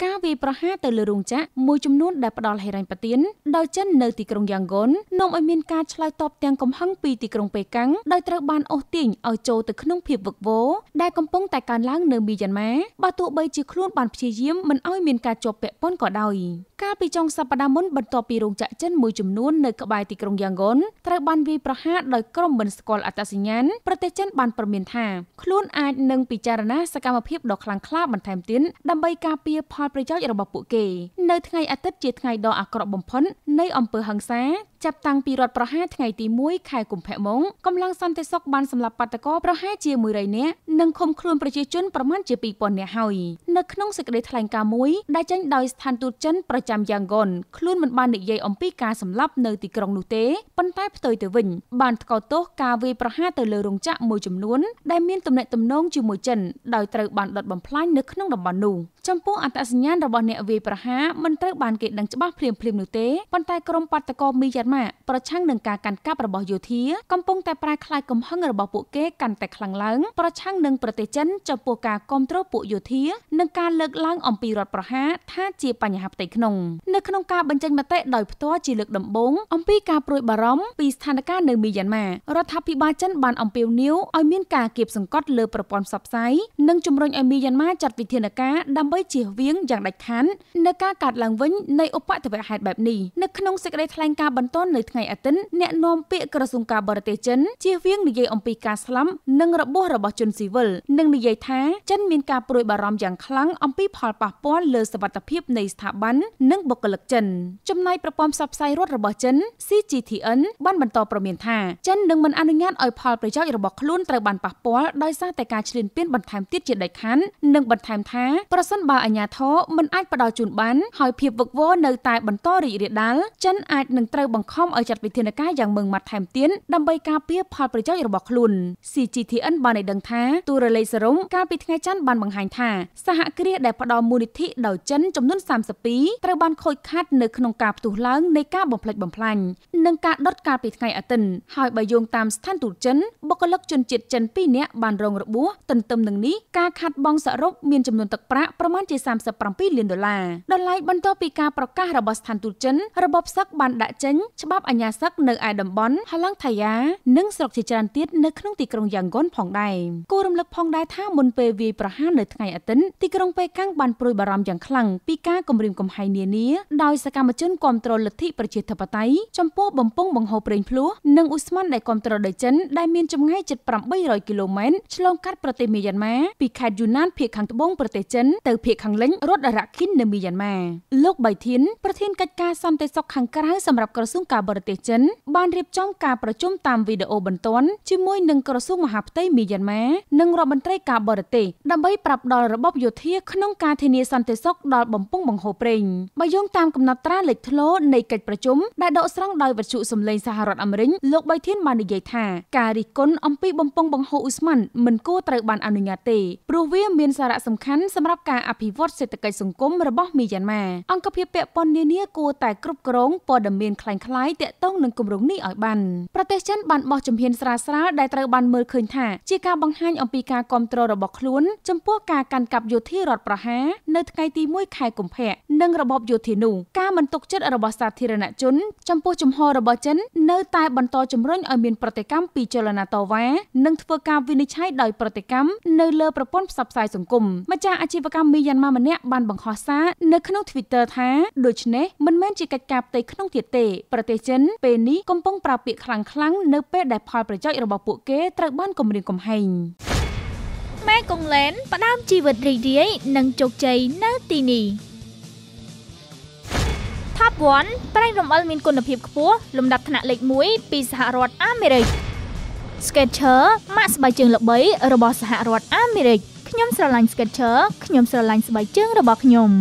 acá វាយប្រហារទៅលើរោងចក្រមួយចំនួនដែលផ្ដល់ហេរ៉ាញ់ប៉ាទៀនដោយចិននៅទីក្រុងយ៉ាងហ្គុននាំឲ្យមានការឆ្លើយតបទាំងកំហឹងពីទីក្រុងប៉េកាំងដោយត្រូវបានអូសទាញឲ្យចូលទៅក្នុងភាពវឹកវរដែលកំពុងតែកើនឡើងនៅមីយ៉ាន់ម៉ាបើទោះបីជាខ្លួនបានព្យាយាមមិនឲ្យមានការជាប់ពាក់ព័ន្ធក៏ដោយកាលពីចុងសប្តាហ៍មុនបន្ទាប់ពីរោងចក្រចិនមួយចំនួននៅក្បែរទីក្រុងយ៉ាងហ្គុនត្រូវបានវាយប្រហារដោយក្រុមមិនស្គាល់អត្តសញ្ញាណប្រទេសចិនបានព្រមានថាខ្លួនអាចនឹងពិចារណាសកម្មភាពដ៏ខ្លាំងក្លាបន្ថែមទៀតដើម្បីការពារផលប្រយោជន៍យោជន៍របស់ពួកគេនៅថ្ងៃអាទិត្យជាថ្ងៃដ៏អាក្រក់បំផុតនៃអំពើហិង្សាចាប់តាំងពីរដ្ឋប្រហារថ្ងៃទី1ខែកុម្ភៈមកកម្លាំងសន្តិសុខបានសម្លាប់បាតកោប្រហែលជា100នាក់និងឃុំខ្លួនប្រជាជនប្រមាណជា2000នាក់ហើយនៅក្នុងសេចក្តីថ្លែងការណ៍មួយដែលចេញដោយស្ថានទូតចិនប្រចាំយ៉ាងហ្គនខ្លួនមិនបាននិយាយអំពីការសម្លាប់នៅទីក្រុងនោះទេប៉ុន្តែផ្ទុយទៅវិញ បានថ្កោលទោសការវាយប្រហារទៅលើរោងចក្រមួយចំនួនដែលមានទំនាក់ទំនងជាមួយចិនដោយត្រូវបានដុតបំផ្លាញនៅក្នុងតំបន់នោះចំពោះអត្តសញ្ញាណរបស់អ្នកវាយប្រហារមិនត្រូវបានគេដឹងច្បាស់ភ្លាមៗនោះទេប៉ុន្តែក្រុមបាតកោមីយ៉ាន់ម៉ាកប្រឆាំងនឹងការកាន់កាប់របស់យោធាកំពុងតែប្រែក្លាយកំហឹងរបស់ពួកគេកាន់តែខ្លាំងឡើងប្រឆាំងនឹងប្រទេសចិនចំពោះការគ្រប់គ្រងពួកយោធា និងការលើកឡើងអំពីរដ្ឋប្រហារថាជាបញ្ហាផ្ទៃក្នុងនៅក្នុងការបញ្ចេញមតិដោយផ្ទាល់ជាលើកដំបូងអំពីការព្រួយបារម្ភពីស្ថានភាពនៅមីយ៉ាន់ម៉ារដ្ឋាភិបាលចិនបានអំពាវនាវឲ្យមានការគាបសង្កត់លើប្រព័ន្ធផ្សព្វផ្សាយនិងជំរុញឲ្យមីយ៉ាន់ម៉ាចាត់វិធានការដើម្បីជៀសវាងយ៉ាងដាច់ខាតនៅការកាត់ឡើងវិញនៃឧបទ្ទវហេតុបែបនេះនៅក្នុងសេចក្តីថ្លែងការណ៍បន្ទាប់តុននៅថ្ងៃអាទិត្យអ្នកនាំពាក្យក្រសួងការបរទេសចិនជៀសវាងនិយាយអំពីការស្លាប់និងរបួសរបស់ជនស៊ីវិលនិងនិយាយថាចិនមានការព្រួយបារម្ភយ៉ាងខ្លាំងអំពីផលប៉ះពាល់លើសុវត្ថិភាពនៃស្ថាប័ននិងបុគ្គលិកចិន ចំណែកប្រព័ន្ធផ្សព្វផ្សាយរដ្ឋរបស់ចិន CGTN បានបន្តប្រមានថាចិននឹងមិនអនុញ្ញាតឲ្យផលប្រយោជន៍របស់ខ្លួនត្រូវបានប៉ះពាល់ដោយសារតែការឈ្លានពានបន្ថែមទៀតជាដាច់ខាតនិងបន្ថែមថាប្រសិនបើអាជ្ញាធរមិនអាចផ្ដល់ជូនបានហើយភាពវឹកវរនៅតែបន្តរីករាលដាលចិនអាចនឹងត្រូវបង្បង្ខំឲ្យចាត់វិធានការយ៉ាងម៉ឺងម៉ាត់ថែមទៀតដើម្បីការពារផលប្រយោជន៍របស់ខ្លួន CGTN បានឲ្យដឹងថាទូរលេខសរុបកាលពីថ្ងៃច័ន្ទបានបង្ហាញថាសហគ្រាសដែលផ្ដល់មូលនិធិដល់ចិនចំនួន32ត្រូវបានខូចខាតនៅក្នុងការផ្ទុះឡើងនៃការបំផ្លិចបំផ្លាញនិងការដុតកាលពីថ្ងៃអាទិត្យហើយបើយោងតាមស្ថានទូតចិនបុគ្គលិកជនជាតិចិន2នាក់បានរងរបួសទន្ទឹមនឹងនេះការខាត់បងសរុបមានចំនួនទឹកប្រាក់ប្រមាណជា37លានដុល្លារដោយឡែកបន្ទាប់ពីការប្រកាសរបស់ស្ថានទូតចិនរបបសឹកបានដាក់ចេញច្បាប់អាញាសឹកនៅឯតំបន់ហឡង់ថាយ៉ានិងស្រុកជាច្រើនទៀតនៅក្នុងទីក្រុងយ៉ាងហ្គុនផងដែរគួររំលឹកផងដែរថាមុនពេលវាយប្រហារនៅថ្ងៃអាទិត្យទីក្រុងប៉េកាំងបានប្រួយបារម្ភយ៉ាងខ្លាំងពីការគំរាមកំហែងនានាដោយសកម្មជនគាំទ្រលទ្ធិប្រជាធិបតេយ្យចំពោះបំពង់បង្ហូរប្រេងភ្លោះនិងឧស្ម័នដែលគាំទ្រដោយចិនដែលមានចម្ងាយជិត800គីឡូម៉ែត្រឆ្លងកាត់ប្រទេសមីយ៉ាន់ម៉ាពីខេត្តយូណានភាគខាងត្បូងប្រទេសចិនទៅភាគខាងលិចរដ្ឋរ៉ាគីននៅមីយ៉ាន់ម៉ាលោកបៃធានប្រធានកិច្ចការសន្តិសុខខាងក្រៅសម្រាប់ក្រសួងការបរទេសចិនបានរៀបចំការប្រជុំតាមវីដេអូបន្ទាន់ជាមួយនឹងក្រសួងមហាផ្ទៃមីយ៉ាន់ម៉ានិងរដ្ឋមន្ត្រីការបរទេសដើម្បីប្រាប់ដល់របបយោធាក្នុងការធានាសន្តិសុខដល់បំពង់បង្ហូរប្រេងបើយោងតាមកំណត់ត្រាលេខធ្លោនៃកិច្ចប្រជុំដែលដកស្រង់ដោយវិទ្យុសម្លេងសហរដ្ឋអាមេរិកលោកបៃធានបាននិយាយថាការរិះគន់អំពីបំពង់បង្ហូរអ៊ូស្មានមិនគួរត្រូវបានអនុញ្ញាតទេព្រោះវាមានសារៈសំខាន់សម្រាប់ការអភិវឌ្ឍសេដ្ឋកិច្ចសង្គមរបស់មីយ៉ាន់ម៉ាអង្គភាពពាក់ព័ន្ធនានាគួរតែគ្រប់គ្រងព័ត៌មានคล้ายៗល័យតាក់ទងនឹងគម្រោងនេះឲ្យបានប្រទេសចិនបានបោះជំហានស្រាលស្រាលដែលត្រូវបានមើលឃើញថា ជាការបង្ហាញអំពីការគ្រប់គ្រងរបស់ខ្លួន ចំពោះការកាន់កាប់យោធារដ្ឋប្រហារនៅថ្ងៃទី1ខែកុម្ភៈនិងរបបយោធានោះការមិនទុកចិត្តរបស់សាធារណជន ចំពោះជំហររបស់ចិននៅតែបន្តជំរុញឲ្យមានប្រតិកម្មពីចលនាតវ៉ានិងធ្វើការវិនិច្ឆ័យដោយប្រតិកម្មនៅលើប្រព័ន្ធផ្សព្វផ្សាយសង្គមម្ចាស់អាជីវកម្មមីយ៉ាន់ម៉ាម្នាក់បានបង្ហោះសារនៅក្នុង Twitter ថាដូច្នេះមិនមែនជាកិច្ចការផ្ទៃក្នុងទៀតទេប្រទេសចិនពេលនេះកំពុងប្រើពាក្យខ្លាំងៗនៅពេលដែលផលប្រយោជន៍របស់ពួកគេត្រូវបានគំរាមកំហែងម៉ែកុងឡែនផ្ដើមជីវិតរីករាយនិងជោគជ័យនៅទីនេះ Top 1ប្រេងរំអិលមានគុណភាពខ្ពស់លំដាប់ថ្នាក់លេខ1ពីសហរដ្ឋអាមេរិក Sketcher ម៉ាកស្បែកជើងល្បីរបស់សហរដ្ឋអាមេរិកខ្ញុំស្រឡាញ់ Sketcher ខ្ញុំស្រឡាញ់ស្បែកជើងរបស់ខ្ញុំ